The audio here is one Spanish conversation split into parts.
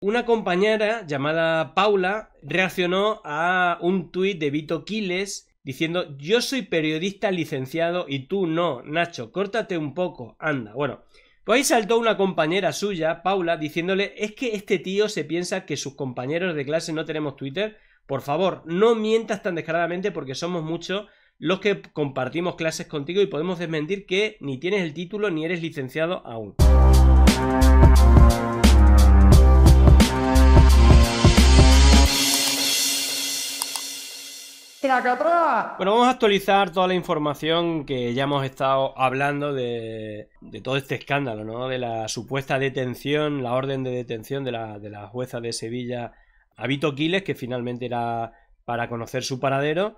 Una compañera llamada Paula reaccionó a un tuit de Vito Quiles diciendo yo soy periodista licenciado y tú no, Nacho, córtate un poco, anda. Bueno, pues ahí saltó una compañera suya, Paula, diciéndole es que este tío se piensa que sus compañeros de clase no tenemos Twitter. Por favor, no mientas tan descaradamente porque somos muchos los que compartimos clases contigo y podemos desmentir que ni tienes el título ni eres licenciado aún. Bueno, vamos a actualizar toda la información que ya hemos estado hablando de, todo este escándalo, ¿no? De la supuesta detención, la orden de detención de la, jueza de Sevilla, Habito Quiles, que finalmente era para conocer su paradero,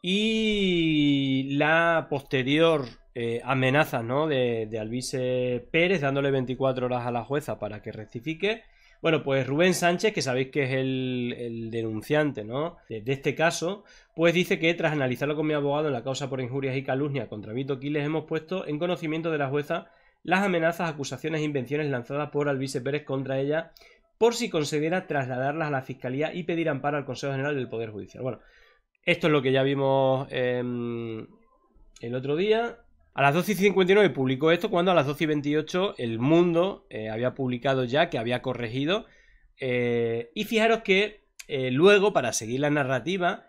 y la posterior eh, amenaza, ¿no? De, de Pérez, dándole 24 horas a la jueza para que rectifique. Bueno, pues Rubén Sánchez, que sabéis que es el, denunciante, ¿no? De, este caso, pues dice que tras analizarlo con mi abogado en la causa por injurias y calumnia contra Vito Quiles, hemos puesto en conocimiento de la jueza las amenazas, acusaciones e invenciones lanzadas por Alvise Pérez contra ella, por si considera trasladarlas a la fiscalía y pedir amparo al Consejo General del Poder Judicial. Bueno, esto es lo que ya vimos em, el otro día. A las 12.59 publicó esto cuando a las 12.28 y el mundo eh, había publicado ya que había corregido. Eh, y fijaros que eh, luego, para seguir la narrativa,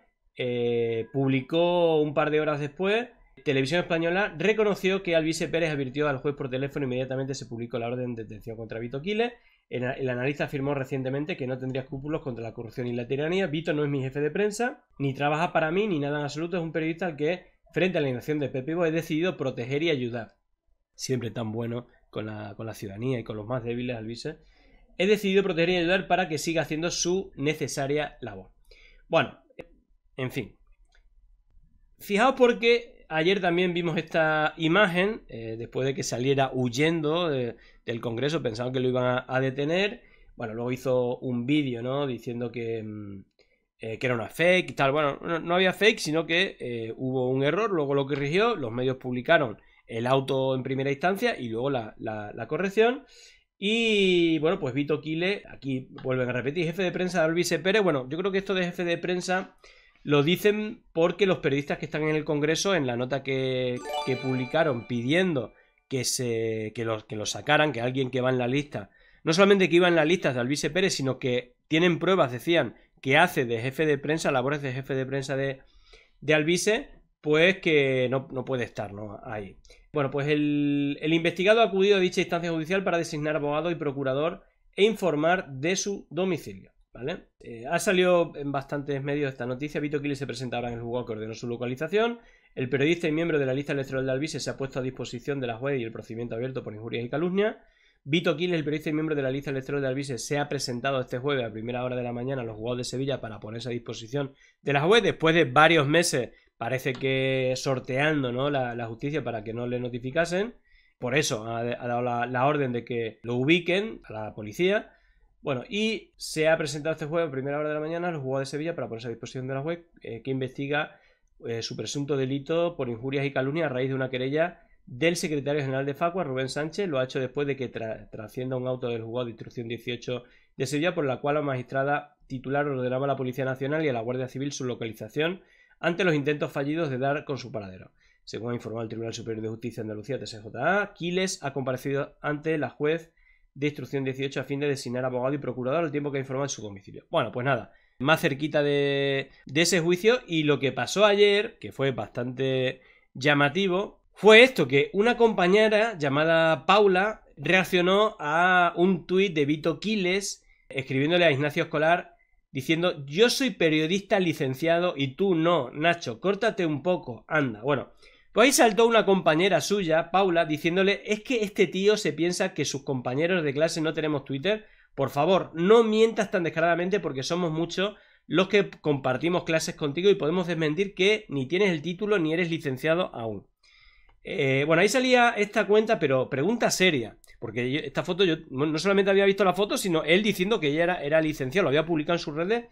publicó un par de horas después, Televisión Española reconoció que Alvise Pérez advirtió al juez por teléfono inmediatamente se publicó la orden de detención contra Vito Quiles. El, analista afirmó recientemente que no tendría escrúpulos contra la corrupción y la tiranía. Vito no es mi jefe de prensa, ni trabaja para mí, ni nada en absoluto. Es un periodista al que Frente a la inacción de Pepe he decidido proteger y ayudar. Siempre tan bueno con la, ciudadanía y con los más débiles al He decidido proteger y ayudar para que siga haciendo su necesaria labor. Bueno, en fin. Fijaos porque ayer también vimos esta imagen, eh, después de que saliera huyendo del Congreso, pensaban que lo iban a, detener. Bueno, luego hizo un vídeo, ¿no? Diciendo que... Mm, eh, que era una fake y tal. Bueno, no, había fake, sino que eh, hubo un error, luego lo corrigió, los medios publicaron el auto en primera instancia y luego la, la, corrección. Y bueno, pues Vito Kile, aquí vuelven a repetir, jefe de prensa de Alvise Pérez. Bueno, yo creo que esto de jefe de prensa lo dicen porque los periodistas que están en el Congreso, en la nota que, que publicaron pidiendo que, se, que, los, que sacaran, que alguien que va en la lista, no solamente que iba en la lista de Alvise Pérez, sino que tienen pruebas, decían, que hace de jefe de prensa, labores de jefe de prensa de, de pues que no, puede estar ¿no? ahí. Bueno, pues el, el investigado ha acudido a dicha instancia judicial para designar abogado y procurador e informar de su domicilio. ¿Vale? Eh, ha salido en bastantes medios esta noticia. Vito Kili se presenta ahora en el juzgado que ordenó su localización. El periodista y miembro de la lista electoral de Albise se ha puesto a disposición de la juez y el procedimiento abierto por injurias y calumnia. Vito Quiles, el periodista y miembro de la lista electoral de Albices, se ha presentado este jueves a primera hora de la mañana a los jugadores de Sevilla para ponerse a disposición de las web después de varios meses, parece que sorteando ¿no? la, justicia para que no le notificasen. Por eso ha, dado la, orden de que lo ubiquen a la policía. Bueno, y se ha presentado este jueves a primera hora de la mañana a los jugadores de Sevilla para ponerse a disposición de la web eh, que investiga eh, su presunto delito por injurias y calumnias a raíz de una querella del secretario general de Facua, Rubén Sánchez, lo ha hecho después de que trascienda un auto del juzgado de instrucción 18 de Sevilla, por la cual la magistrada titular ordenaba a la Policía Nacional y a la Guardia Civil su localización ante los intentos fallidos de dar con su paradero. Según ha informado el Tribunal Superior de Justicia de Andalucía, TSJA, Quiles ha comparecido ante la juez de instrucción 18 a fin de designar abogado y procurador al tiempo que ha informado en su domicilio. Bueno, pues nada, más cerquita de ese juicio y lo que pasó ayer, que fue bastante llamativo, fue esto, que una compañera llamada Paula reaccionó a un tuit de Vito Quiles escribiéndole a Ignacio Escolar diciendo yo soy periodista licenciado y tú no, Nacho, córtate un poco, anda. Bueno, pues ahí saltó una compañera suya, Paula, diciéndole es que este tío se piensa que sus compañeros de clase no tenemos Twitter. Por favor, no mientas tan descaradamente porque somos muchos los que compartimos clases contigo y podemos desmentir que ni tienes el título ni eres licenciado aún. Eh, bueno, ahí salía esta cuenta, pero pregunta seria. Porque esta foto, yo no solamente había visto la foto, sino él diciendo que ella era, licenciada, licenciado, lo había publicado en sus redes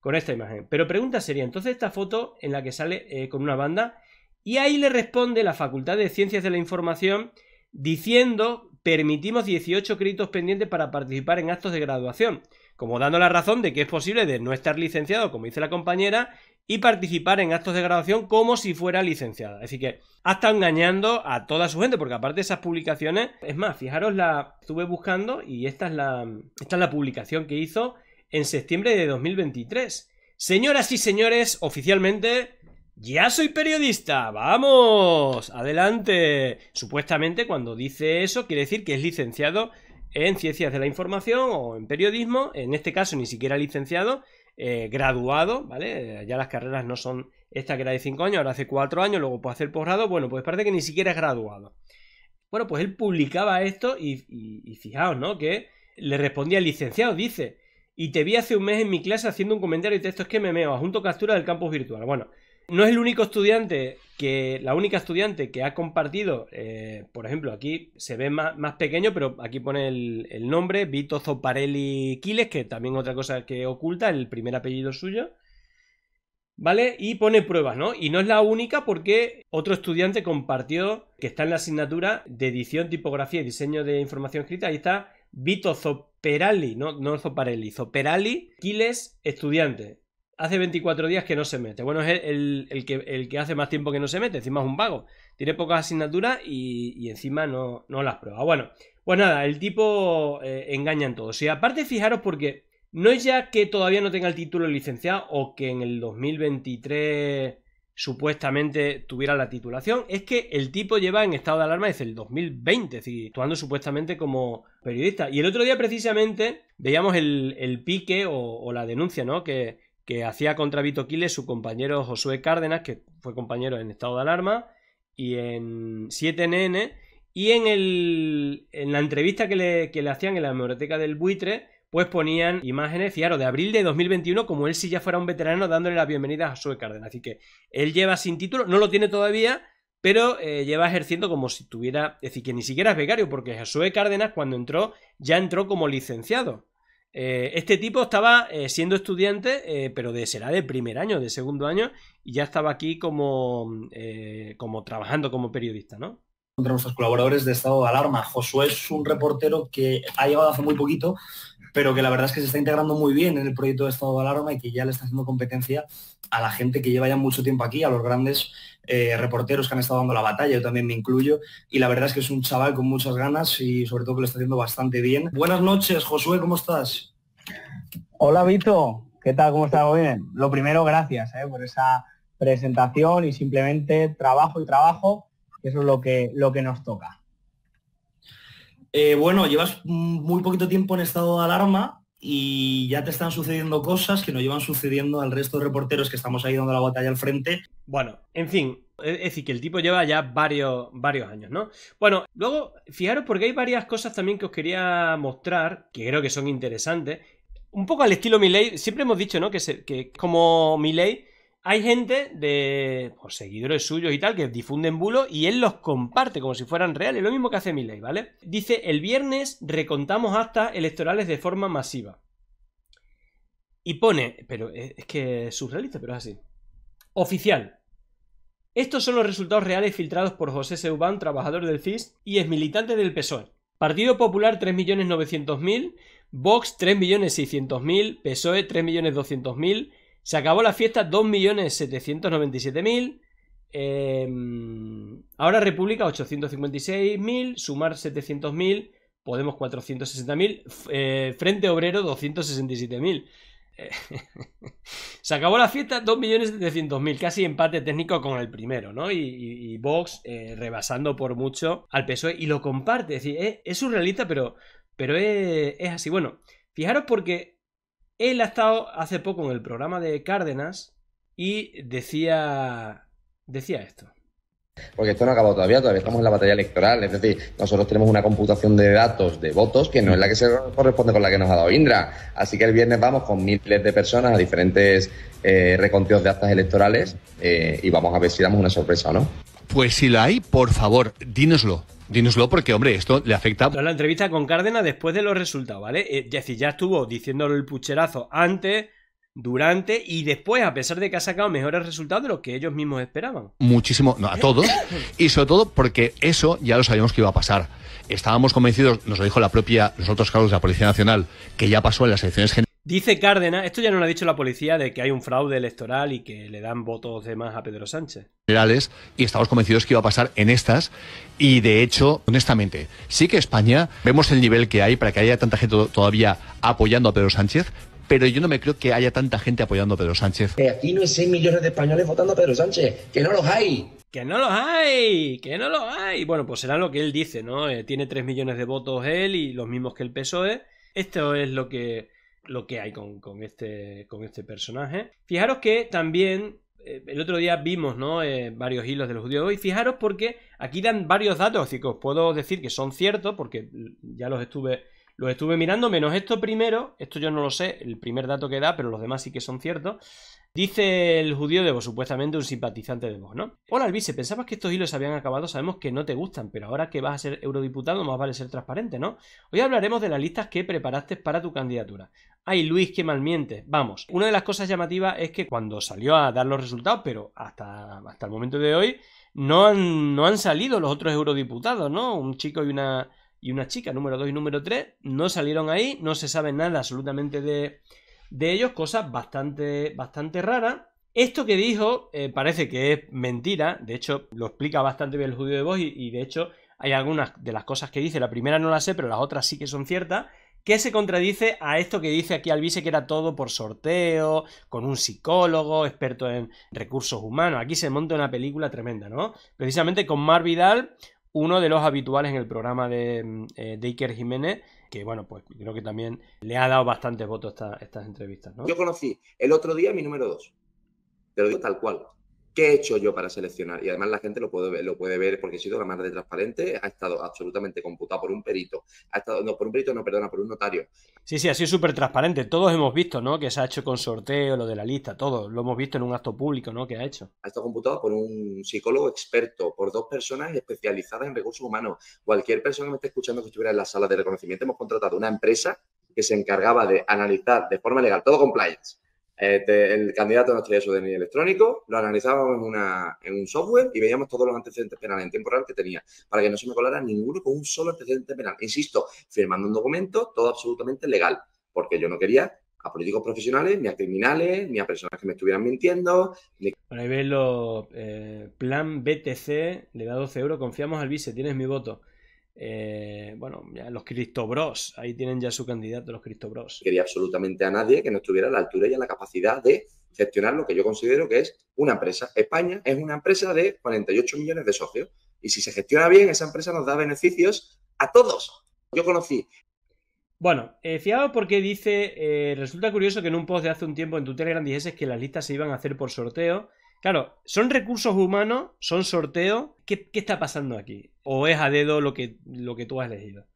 con esta imagen. Pero pregunta seria, entonces esta foto en la que sale eh, con una banda, y ahí le responde la Facultad de Ciencias de la Información diciendo permitimos 18 créditos pendientes para participar en actos de graduación, como dando la razón de que es posible de no estar licenciado, como dice la compañera, y participar en actos de graduación como si fuera licenciada. Así que ha estado engañando a toda su gente, porque aparte de esas publicaciones, es más, fijaros la estuve buscando y esta es la, esta es la publicación que hizo en septiembre de 2023. Señoras y señores, oficialmente ya soy periodista, vamos, adelante. Supuestamente cuando dice eso quiere decir que es licenciado en ciencias de la información o en periodismo, en este caso ni siquiera licenciado, eh, graduado, ¿vale? Ya las carreras no son esta que era de 5 años, ahora hace 4 años, luego puedo hacer posgrado, bueno, pues parece que ni siquiera es graduado. Bueno, pues él publicaba esto y, fijaos, ¿no? Que le respondía el licenciado, dice, y te vi hace un mes en mi clase haciendo un comentario y textos que me meo, junto captura del campus virtual. Bueno, no es el único estudiante que, la única estudiante que ha compartido, eh, por ejemplo, aquí se ve más, pequeño, pero aquí pone el, nombre, Vito Zoparelli Quiles, que también otra cosa que oculta, el primer apellido suyo. ¿Vale? Y pone pruebas, ¿no? Y no es la única porque otro estudiante compartió que está en la asignatura de edición, tipografía y diseño de información escrita. Ahí está Vito Zoperali, no, no Zoparelli, Zoperali, Quiles, estudiante hace 24 días que no se mete. Bueno, es el, que, hace más tiempo que no se mete, encima es un vago. Tiene pocas asignaturas y, encima no, las prueba. Bueno, pues nada, el tipo eh, engaña en todo. Y aparte fijaros porque no es ya que todavía no tenga el título de licenciado o que en el 2023 supuestamente tuviera la titulación, es que el tipo lleva en estado de alarma desde el 2020, es decir, actuando supuestamente como periodista. Y el otro día precisamente veíamos el, pique o, o la denuncia, ¿no? Que, que hacía contra Vito su compañero Josué Cárdenas, que fue compañero en estado de alarma, y en 7NN, y en, en la entrevista que le, hacían en la biblioteca del buitre, pues ponían imágenes, fijaros, de abril de 2021, como él si ya fuera un veterano dándole la bienvenida a Josué Cárdenas. Así que él lleva sin título, no lo tiene todavía, pero eh, lleva ejerciendo como si tuviera, es decir, que ni siquiera es becario, porque Josué Cárdenas cuando entró ya entró como licenciado. Eh, este tipo estaba eh, siendo estudiante, eh, pero de, será de primer año, de segundo año, y ya estaba aquí como, mm, como trabajando como periodista, ¿no? contra nuestros colaboradores de estado de alarma. Josué es un reportero que ha llegado hace muy poquito, pero que la verdad es que se está integrando muy bien en el proyecto de estado de alarma y que ya le está haciendo competencia a la gente que lleva ya mucho tiempo aquí, a los grandes eh, reporteros que han estado dando la batalla, yo también me incluyo, y la verdad es que es un chaval con muchas ganas y sobre todo que lo está haciendo bastante bien. Buenas noches, Josué, ¿cómo estás? Hola, Vito, ¿qué tal? ¿Cómo estás? Bien. Lo primero, gracias eh, por esa presentación y simplemente trabajo y trabajo eso es lo que, lo que nos toca. Eh, bueno, llevas muy poquito tiempo en estado de alarma y ya te están sucediendo cosas que nos llevan sucediendo al resto de reporteros que estamos ahí dando la batalla al frente. Bueno, en fin, es decir, que el tipo lleva ya varios, varios años, ¿no? Bueno, luego, fijaros porque hay varias cosas también que os quería mostrar, que creo que son interesantes. Un poco al estilo Milley, siempre hemos dicho, ¿no? Que, que como Milley hay gente de por pues, seguidores suyos y tal que difunden bulos y él los comparte como si fueran reales, lo mismo que hace Milley, ¿vale? Dice, el viernes recontamos actas electorales de forma masiva. Y pone, pero eh, es que es surrealista, pero es así. Oficial. Estos son los resultados reales filtrados por José Seubán, trabajador del CIS y es militante del PSOE. Partido Popular 3.900.000, Vox 3.600.000, PSOE 3.200.000, se acabó la fiesta 2.797.000. Em, ahora República 856.000, Sumar 700.000, Podemos 460.000, eh, Frente Obrero 267.000. se acabó la fiesta 2.700.000, casi empate técnico con el primero, ¿no? Y, Vox eh, rebasando por mucho al PSOE y lo comparte. Es decir, es, surrealista, pero, pero es, es así. Bueno, fijaros porque él ha estado hace poco en el programa de Cárdenas y decía, decía esto. Porque esto no ha acabado todavía, todavía estamos en la batalla electoral. Es decir, nosotros tenemos una computación de datos de votos que no es la que se corresponde con la que nos ha dado Indra. Así que el viernes vamos con miles de personas a diferentes eh, reconteos de actas electorales eh, y vamos a ver si damos una sorpresa o no. Pues si la hay, por favor, dínoslo. Dínoslo porque, hombre, esto le afecta. La entrevista con Cárdenas después de los resultados, ¿vale? Eh, es decir, ya estuvo diciéndolo el pucherazo antes, durante y después, a pesar de que ha sacado mejores resultados de lo que ellos mismos esperaban. Muchísimo, no, a todos. y sobre todo porque eso ya lo sabíamos que iba a pasar. Estábamos convencidos, nos lo dijo la propia, nosotros, Carlos, de la Policía Nacional, que ya pasó en las elecciones generales. Dice Cárdenas, esto ya no lo ha dicho la policía, de que hay un fraude electoral y que le dan votos de más a Pedro Sánchez. y estamos convencidos que iba a pasar en estas, y de hecho, honestamente, sí que España, vemos el nivel que hay para que haya tanta gente todavía apoyando a Pedro Sánchez, pero yo no me creo que haya tanta gente apoyando a Pedro Sánchez. Que aquí no hay 6 millones de españoles votando a Pedro Sánchez, que no los hay. Que no los hay, que no los hay. Bueno, pues será lo que él dice, ¿no? Eh, tiene 3 millones de votos él y los mismos que el PSOE. Esto es lo que lo que hay con, este, con este personaje. Fijaros que también eh, el otro día vimos eh, varios hilos de los judíos y Fijaros porque aquí dan varios datos y que os puedo decir que son ciertos porque ya los estuve, los estuve mirando, menos esto primero. Esto yo no lo sé, el primer dato que da, pero los demás sí que son ciertos. Dice el judío de vos supuestamente un simpatizante de Vox, ¿no? Hola, Alvise, pensabas que estos hilos habían acabado, sabemos que no te gustan, pero ahora que vas a ser eurodiputado, más vale ser transparente, ¿no? Hoy hablaremos de las listas que preparaste para tu candidatura. Ay, Luis, qué mal Vamos, una de las cosas llamativas es que cuando salió a dar los resultados, pero hasta, hasta el momento de hoy, no han, no han salido los otros eurodiputados, ¿no? Un chico y una, y una chica, número 2 y número 3, no salieron ahí, no se sabe nada absolutamente de de ellos cosas bastante, bastante raras. Esto que dijo eh, parece que es mentira, de hecho lo explica bastante bien el judío de Voz y, de hecho hay algunas de las cosas que dice, la primera no la sé, pero las otras sí que son ciertas, que se contradice a esto que dice aquí Alvise, que era todo por sorteo, con un psicólogo, experto en recursos humanos. Aquí se monta una película tremenda, ¿no? Precisamente con Mar Vidal, uno de los habituales en el programa de, mm, eh, de Iker Jiménez, que bueno, pues creo que también le ha dado bastantes votos esta, estas entrevistas. ¿no? Yo conocí el otro día mi número dos, te lo digo tal cual. ¿Qué he hecho yo para seleccionar? Y además la gente lo puede, lo puede ver porque he sido la madre de transparente, ha estado absolutamente computado por un perito, ha estado, no, por un perito, no, perdona, por un notario. Sí, sí, ha sido súper transparente. Todos hemos visto, ¿no? Que se ha hecho con sorteo, lo de la lista, todo. Lo hemos visto en un acto público, ¿no? Que ha hecho. Ha estado computado por un psicólogo experto, por dos personas especializadas en recursos humanos. Cualquier persona que me esté escuchando que estuviera en la sala de reconocimiento, hemos contratado una empresa que se encargaba de analizar de forma legal, todo compliance, este, el candidato nos traía su DNI electrónico, lo analizábamos en, una, en un software y veíamos todos los antecedentes penales en tiempo real que tenía, para que no se me colara ninguno con un solo antecedente penal. Insisto, firmando un documento, todo absolutamente legal, porque yo no quería a políticos profesionales, ni a criminales, ni a personas que me estuvieran mintiendo. Ni... ahí los eh, plan BTC, le da 12 euros, confiamos al vice, tienes mi voto. Eh, bueno, los Cristo Bros, ahí tienen ya su candidato los Cristo Bros. Quería absolutamente a nadie que no estuviera a la altura y a la capacidad de gestionar lo que yo considero que es una empresa. España es una empresa de 48 millones de socios y si se gestiona bien, esa empresa nos da beneficios a todos. Yo conocí. Bueno, eh, fiado porque dice, eh, resulta curioso que en un post de hace un tiempo en tu Telegram dijese que las listas se iban a hacer por sorteo. Claro, son recursos humanos, son sorteo. ¿Qué, qué está pasando aquí? o es a dedo lo que, lo que tú has elegido.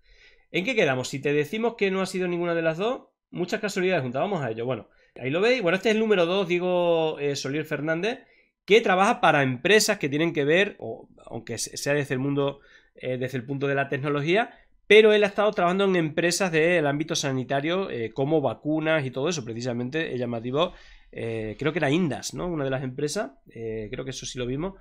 ¿En qué quedamos? Si te decimos que no ha sido ninguna de las dos, muchas casualidades juntábamos a ello. Bueno, ahí lo veis. Bueno, este es el número 2, digo eh, Fernández, que trabaja para empresas que tienen que ver, aunque sea desde el mundo, eh, desde el punto de la tecnología, pero él ha estado trabajando en empresas del ámbito sanitario, eh, como vacunas y todo eso, precisamente, es llamativo. Eh, creo que era Indas, ¿no? Una de las empresas, creo que eso sí lo vimos.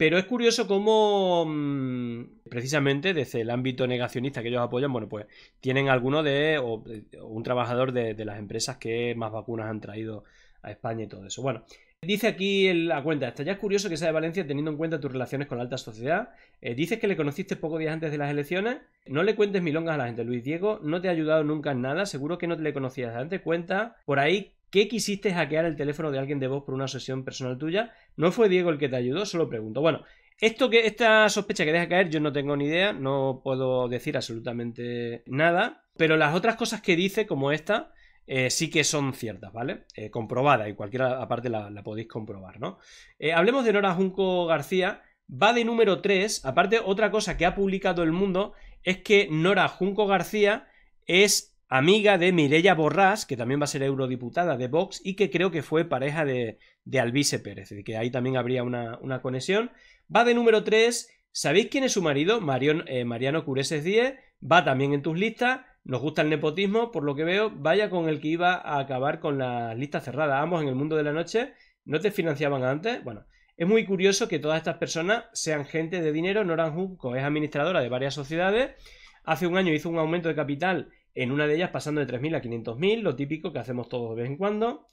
Pero es curioso cómo, mm, precisamente desde el ámbito negacionista que ellos apoyan, bueno, pues tienen alguno de, o, un trabajador de, las empresas que más vacunas han traído a España y todo eso. Bueno, dice aquí la cuenta, ya es curioso que sea de Valencia teniendo en cuenta tus relaciones con la alta sociedad. Eh, dices que le conociste pocos días antes de las elecciones. No le cuentes milongas a la gente, Luis Diego, no te ha ayudado nunca en nada, seguro que no te le conocías antes. Cuenta por ahí ¿Qué quisiste hackear el teléfono de alguien de vos por una sesión personal tuya. No fue Diego el que te ayudó, solo pregunto. Bueno, esto que, esta sospecha que deja caer, yo no tengo ni idea, no puedo decir absolutamente nada. Pero las otras cosas que dice, como esta, eh, sí que son ciertas, ¿vale? Eh, comprobada comprobadas, y cualquiera aparte la, podéis comprobar, ¿no? Eh, hablemos de Nora Junco García. Va de número 3. Aparte, otra cosa que ha publicado el mundo es que Nora Junco García es amiga de Mireya Borrás, que también va a ser eurodiputada de Vox y que creo que fue pareja de, de Pérez, de que ahí también habría una, conexión. Va de número 3, ¿sabéis quién es su marido? Eh, Mariano Cureses 10, va también en tus listas, nos gusta el nepotismo, por lo que veo, vaya con el que iba a acabar con las listas cerradas, ambos en el mundo de la noche, ¿no te financiaban antes? Bueno. Es muy curioso que todas estas personas sean gente de dinero. Noran Junco es administradora de varias sociedades. Hace un año hizo un aumento de capital en una de ellas pasando de 3.000 a 500.000, lo típico que hacemos todos de vez en cuando.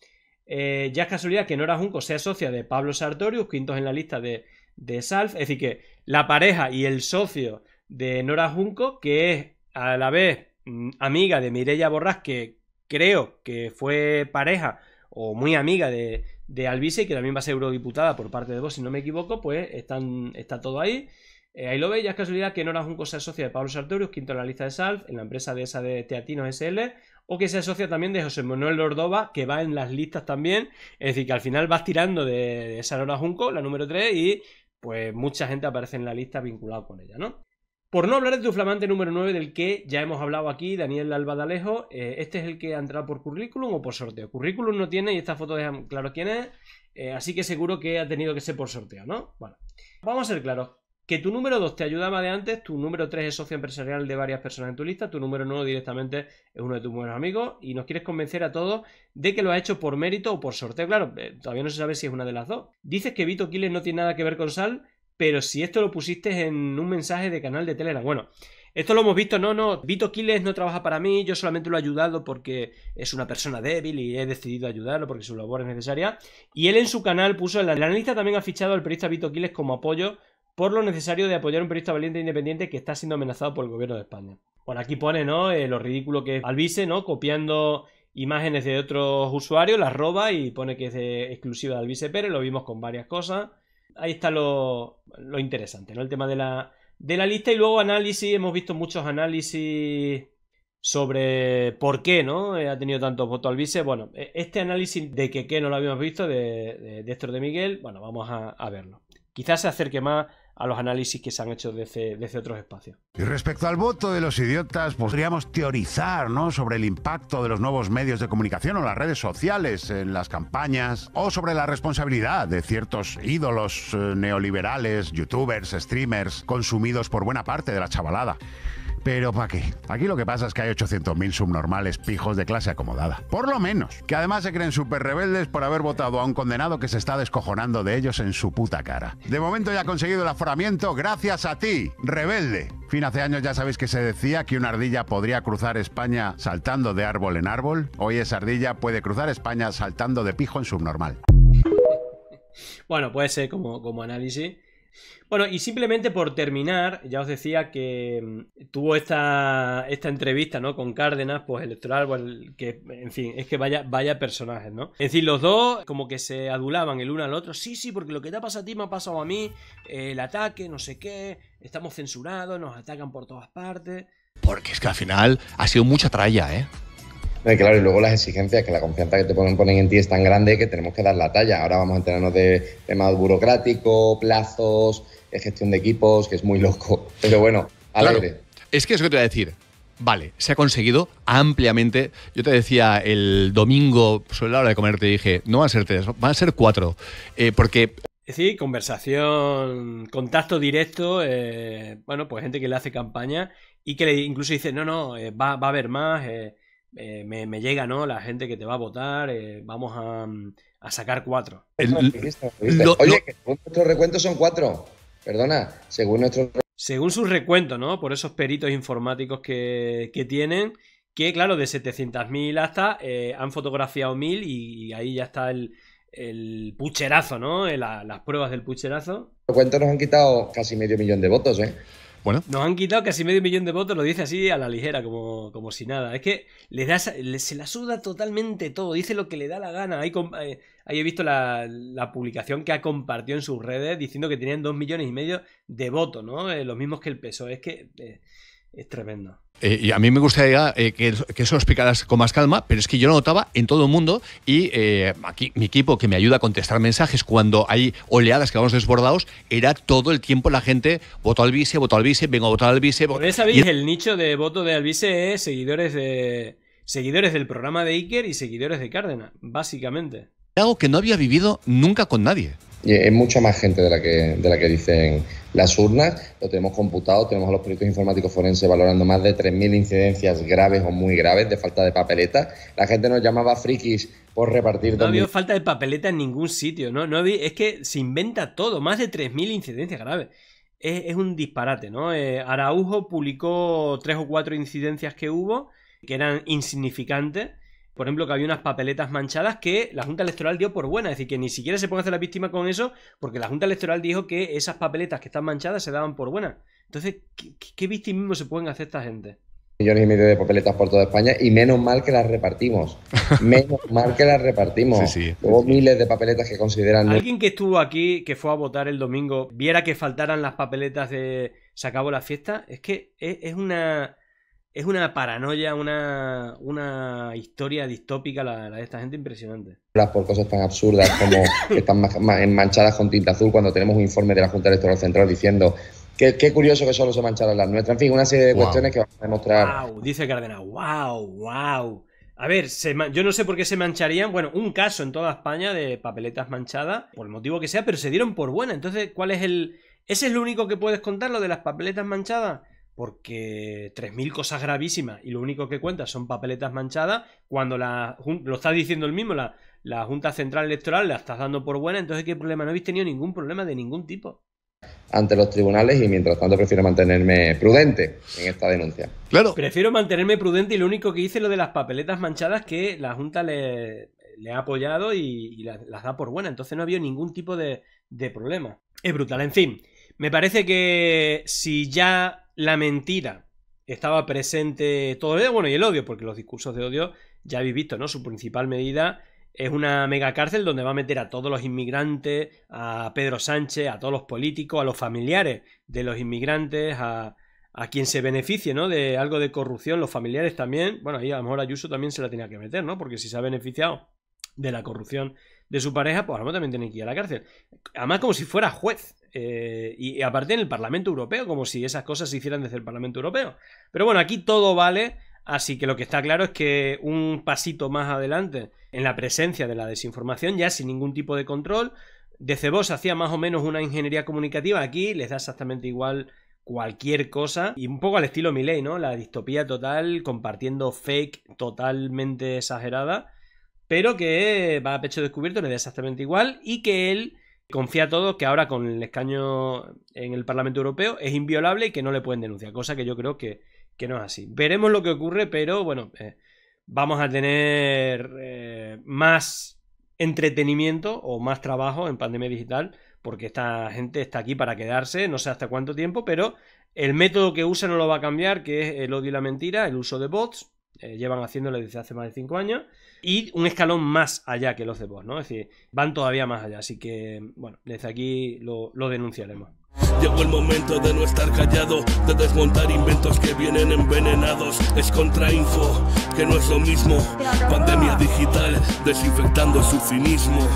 Eh, ya es casualidad que Nora Junco sea socia de Pablo Sartorius, quintos en la lista de, de Salf. Es decir, que la pareja y el socio de Nora Junco, que es a la vez mm, amiga de Mireia Borrás, que creo que fue pareja o muy amiga de, de y que también va a ser eurodiputada por parte de vos, si no me equivoco, pues está todo ahí. Eh, ahí lo veis, ya es casualidad que Nora Junco se asocia de Pablo Sartorius, quinto en la lista de Salf, en la empresa de esa de Teatinos SL, o que se asocia también de José Manuel Lordova, que va en las listas también. Es decir, que al final vas tirando de, esa Nora Junco, la número 3, y pues mucha gente aparece en la lista vinculada con ella, ¿no? Por no hablar de tu flamante número 9, del que ya hemos hablado aquí, Daniel Albadalejo, eh, este es el que ha entrado por currículum o por sorteo. Currículum no tiene y esta foto deja claro quién es, eh, así que seguro que ha tenido que ser por sorteo, ¿no? Bueno, vamos a ser claros. Que tu número 2 te ayudaba de antes, tu número 3 es socio empresarial de varias personas en tu lista, tu número 9 directamente es uno de tus buenos amigos y nos quieres convencer a todos de que lo has hecho por mérito o por sorteo. Claro, eh, todavía no se sabe si es una de las dos. Dices que Vito Quiles no tiene nada que ver con Sal, pero si esto lo pusiste en un mensaje de canal de Telegram. Bueno, esto lo hemos visto, no, no, Vito Quiles no trabaja para mí, yo solamente lo he ayudado porque es una persona débil y he decidido ayudarlo porque su labor es necesaria. Y él en su canal puso, el analista también ha fichado al periodista Vito Quiles como apoyo por lo necesario de apoyar un periodista valiente e independiente que está siendo amenazado por el gobierno de España. Bueno, aquí pone, ¿no? Eh, lo ridículo que es Albice, ¿no? Copiando imágenes de otros usuarios, las roba y pone que es exclusiva de Albice Pérez, lo vimos con varias cosas. Ahí está lo, interesante, ¿no? El tema de la, de la lista y luego análisis, hemos visto muchos análisis sobre por qué no eh, ha tenido tantos votos Albice. Bueno, e, este análisis de que, que no lo habíamos visto de, de, de Héctor de Miguel, bueno, vamos a, verlo. Quizás se acerque más a los análisis que se han hecho desde, otros espacios. Y respecto al voto de los idiotas, podríamos teorizar ¿no? sobre el impacto de los nuevos medios de comunicación o las redes sociales en las campañas, o sobre la responsabilidad de ciertos ídolos eh, neoliberales, youtubers, streamers, consumidos por buena parte de la chavalada. Pero ¿pa' qué? Aquí lo que pasa es que hay 800.000 subnormales pijos de clase acomodada. Por lo menos. Que además se creen súper rebeldes por haber votado a un condenado que se está descojonando de ellos en su puta cara. De momento ya ha conseguido el aforamiento gracias a ti, rebelde. Fin hace años ya sabéis que se decía que una ardilla podría cruzar España saltando de árbol en árbol. Hoy esa ardilla puede cruzar España saltando de pijo en subnormal. Bueno, puede ser como, como análisis. Bueno, y simplemente por terminar, ya os decía que mm, tuvo esta, esta entrevista, ¿no? Con Cárdenas, pues electoral, que, en fin, es que vaya, vaya personajes, ¿no? Es decir, los dos como que se adulaban el uno al otro, sí, sí, porque lo que te ha pasado a ti me ha pasado a mí, eh, el ataque, no sé qué, estamos censurados, nos atacan por todas partes. Porque es que al final ha sido mucha tralla, ¿eh? claro, y luego las exigencias, que la confianza que te ponen, ponen en ti es tan grande que tenemos que dar la talla. Ahora vamos a enterarnos de temas burocráticos, plazos, gestión de equipos, que es muy loco. Pero bueno, alegre. Es que eso que te voy a decir. Vale, se ha conseguido ampliamente. Yo te decía el domingo, sobre pues, la hora de comer, te dije, no van a ser tres, van a ser cuatro. Eh, porque Sí, conversación, contacto directo, eh, bueno, pues gente que le hace campaña y que le incluso dice, no, no, eh, va, va, a haber más, eh, me, llega, ¿no? La gente que te va a votar, eh, vamos mm, a, sacar cuatro. Oye, según nuestros recuentos son cuatro. Perdona, según nuestro Según sus recuentos, ¿no? Por esos peritos informáticos que, tienen, que claro, de 700.000 hasta eh, han fotografiado mil y, ahí ya está el, pucherazo, ¿no? las pruebas del pucherazo. Los recuentos nos han quitado casi medio millón de votos, ¿eh? Bueno. Nos han quitado casi medio millón de votos, lo dice así a la ligera, como, como si nada. Es que le da, se la suda totalmente todo, dice lo que le da la gana. Eh, ahí, he visto la, publicación que ha compartido en sus redes diciendo que tenían dos millones y medio de votos, ¿no? Eh, los mismos que el PSOE. Es que... Eh, es tremendo. Eh, y a mí me gustaría eh, que, eso lo explicaras con más calma, pero es que yo lo notaba en todo el mundo y eh, aquí mi equipo que me ayuda a contestar mensajes cuando hay oleadas que vamos desbordados, era todo el tiempo la gente votó al vice, votó al vice, vengo a votar al vice. sabéis, el nicho de voto de Albice es seguidores, de, seguidores del programa de Iker y seguidores de Cárdenas, básicamente. Algo que no había vivido nunca con nadie. Y es mucha más gente de la que, de la que dicen las urnas. Lo tenemos computado, tenemos a los proyectos informáticos forenses valorando más de 3.000 incidencias graves o muy graves de falta de papeleta. La gente nos llamaba frikis por repartir... No ha habido falta de papeleta en ningún sitio, ¿no? no es que se inventa todo, más de 3.000 incidencias graves. Es, un disparate, ¿no? Eh, Araujo publicó tres o cuatro incidencias que hubo, que eran insignificantes por ejemplo, que había unas papeletas manchadas que la Junta Electoral dio por buena. Es decir, que ni siquiera se puede hacer la víctima con eso, porque la Junta Electoral dijo que esas papeletas que están manchadas se daban por buenas. Entonces, ¿qué, víctimas victimismo se pueden hacer esta gente? millones y medio de papeletas por toda España y menos mal que las repartimos. Menos mal que las repartimos. Hubo miles de papeletas que consideran... Alguien que estuvo aquí, que fue a votar el domingo, viera que faltaran las papeletas de se acabó la fiesta, es que es, una es una paranoia, una, una historia distópica la, de esta gente impresionante. Por cosas tan absurdas como que están manchadas con tinta azul cuando tenemos un informe de la Junta Electoral Central diciendo que qué curioso que solo se mancharan las nuestras. En fin, una serie de cuestiones que vamos a demostrar. Wow, dice cardenal. wow, wow. A ver, yo no sé por qué se mancharían. Bueno, un caso en toda España de papeletas manchadas, por el motivo que sea, pero se dieron por buena. Entonces, ¿cuál es el. ¿Ese es lo único que puedes contar, lo de las papeletas manchadas? porque 3.000 cosas gravísimas y lo único que cuenta son papeletas manchadas, cuando lo está diciendo el mismo, la, Junta Central Electoral la estás dando por buena, entonces ¿qué problema? No habéis tenido ningún problema de ningún tipo ante los tribunales y mientras tanto prefiero mantenerme prudente en esta denuncia. Claro. Prefiero mantenerme prudente y lo único que hice lo de las papeletas manchadas que la Junta le, ha apoyado y, las, da por buena. Entonces no había ningún tipo de problema. Es brutal. En fin, me parece que si ya la mentira estaba presente todo día, bueno, y el odio, porque los discursos de odio, ya habéis visto, ¿no? Su principal medida es una mega cárcel donde va a meter a todos los inmigrantes, a Pedro Sánchez, a todos los políticos, a los familiares de los inmigrantes, a, a quien se beneficie, ¿no? De algo de corrupción, los familiares también. Bueno, ahí a lo mejor Ayuso también se la tenía que meter, ¿no? Porque si se ha beneficiado de la corrupción de su pareja, pues a lo mejor también tiene que ir a la cárcel. Además, como si fuera juez. Eh, y, aparte en el Parlamento Europeo, como si esas cosas se hicieran desde el Parlamento Europeo. Pero bueno, aquí todo vale, así que lo que está claro es que un pasito más adelante, en la presencia de la desinformación, ya sin ningún tipo de control, de cebos hacía más o menos una ingeniería comunicativa, aquí les da exactamente igual cualquier cosa y un poco al estilo Milley, ¿no? La distopía total compartiendo fake totalmente exagerada, pero que va a pecho descubierto, le da exactamente igual y que él confía a todos que ahora con el escaño en el Parlamento Europeo es inviolable y que no le pueden denunciar, cosa que yo creo que, no es así. Veremos lo que ocurre, pero bueno, eh, vamos a tener eh, más entretenimiento o más trabajo en pandemia digital, porque esta gente está aquí para quedarse, no sé hasta cuánto tiempo, pero el método que usa no lo va a cambiar, que es el odio y la mentira, el uso de bots, eh, llevan haciéndolo desde hace más de 5 años, y un escalón más allá que los de vos ¿no? Es decir, van todavía más allá, así que, bueno, desde aquí lo, lo denunciaremos. Llegó el momento de no estar callado, de desmontar inventos que vienen envenenados. Es contrainfo, que no es lo mismo. Pandemia digital, desinfectando su cinismo.